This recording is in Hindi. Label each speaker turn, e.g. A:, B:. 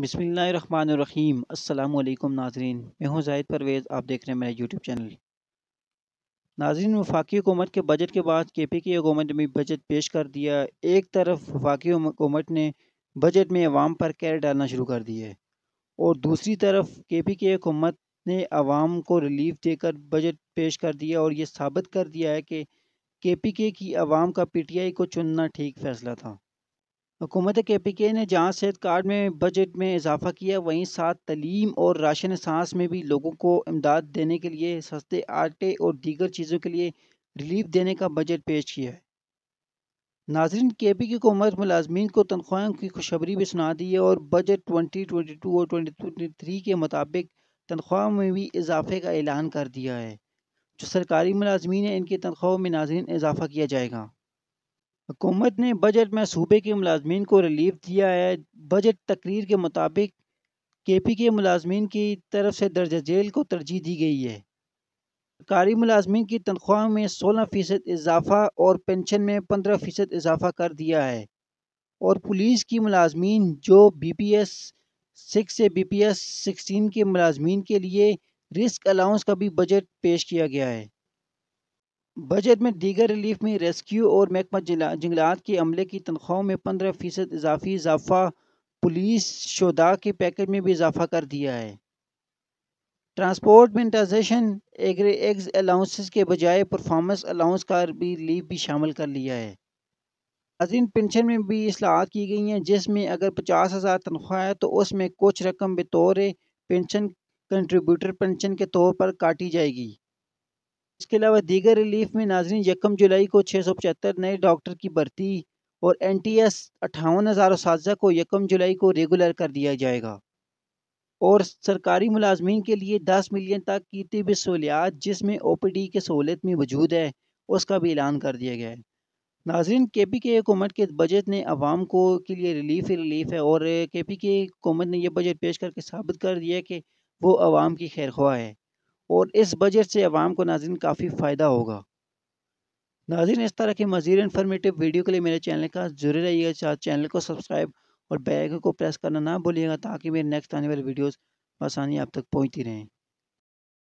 A: बसमीम अल्लाम नाजरीन मैं हूं जाहिद परवेज़ आप देख रहे हैं मेरा यूट्यूब चैनल नाजरीन वफाकी हुकूमत के बजट के बाद के पी की हुकूमत ने बजट पेश कर दिया एक तरफ वफाकी हुकूमत ने बजट में अवाम पर कैर डालना शुरू कर दिया है और दूसरी तरफ के पी की हुकूमत ने अवाम को रिलीफ देकर बजट पेश कर दिया और ये साबित कर दिया है कि के पी के की आवाम का पी टी आई को चुनना ठीक फैसला था हुकूमत के पी के ने जहाँ सेहत कार्ड में बजट में इजाफा किया वहीं साथ तलीम और राशन सांस में भी लोगों को इमदाद देने के लिए सस्ते आटे और दीगर चीज़ों के लिए रिलीफ देने का बजट पेश किया है नाजरन के पी की हुकूमत मुलाजमीन को तनख्वाहों की खुशबरी भी सुना दी है और बजट ट्वेंटी ट्वेंटी टू और ट्वेंटी ट्वेंटी थ्री के मुताबिक तनख्वाहों में भी इजाफे का ऐलान कर दिया है जो सरकारी मुलाजमीन है इनकी तनख्वाहों में नाजरन इजाफा किया जाएगा हुकूमत ने बजट में सूबे के मुलाजमीन को रिलीफ दिया है बजट तकरीर के मुताबिक के पी के मुलाजमीन की तरफ से दर्ज जेल को तरजीह दी गई है सरकारी मुलाजमीन की तनख्वाह में सोलह फ़ीसद इजाफा और पेंशन में पंद्रह फ़ीसद इजाफा कर दिया है और पुलिस की मुलाजमीन जो बी पी एस सिक्स से बी पी एस सिक्सटीन के मुलाजमीन के लिए रिस्क अलाउंस का भी बजट पेश किया गया है बजट में दीगर रिलीफ में रेस्क्यू और महकमा जंगलात के अमले की तनख्वाहों में पंद्रह फ़ीसद इजाफी इजाफा पुलिस शोदा के पैकेज में भी इजाफा कर दिया है ट्रांसपोर्ट में एग्रे एग्ज अलाउंसेस के बजाय परफॉर्मेंस अलाउंस का भी रिलीफ भी शामिल कर लिया है अजीन पेंशन में भी असलाहत की गई हैं जिसमें अगर पचास हज़ार तनख्वाह है तो उसमें कुछ रकम बतौर पेंशन कंट्रीब्यूटर पेंशन के तौर पर काटी जाएगी इसके अलावा दीगर रिलीफ में नाजरीन यकम जुलाई को छः सौ पचहत्तर नए डॉक्टर की भर्ती और एन टी एस अट्ठावन हज़ार उस को यकम जुलाई को रेगुलर कर दिया जाएगा और सरकारी मुलाजमीन के लिए दस मिलियन तक की तिबी सहूलियात जिसमें ओ पी डी की सहूलत में मौजूद है उसका भी ऐलान कर दिया गया है नाजरीन के पी के हुकूमत के बजट ने आवाम को के लिए रिलीफ ही रिलीफ है और के पी के हुकूमत ने यह बजट पेश करके साबित कर दिया कि वो आवाम की खैर ख्वाह है और इस बजट से आवाम को नाजिन काफ़ी फ़ायदा होगा नाजिन इस तरह की मज़ीद इन्फॉर्मेटिव वीडियो के लिए मेरे चैनल का जरूर रहिएगा चाहे चैनल को सब्सक्राइब और बैग को प्रेस करना ना भूलिएगा ताकि मेरे नेक्स्ट आने वाली वीडियोज़ आसानी आप तक पहुँचती रहें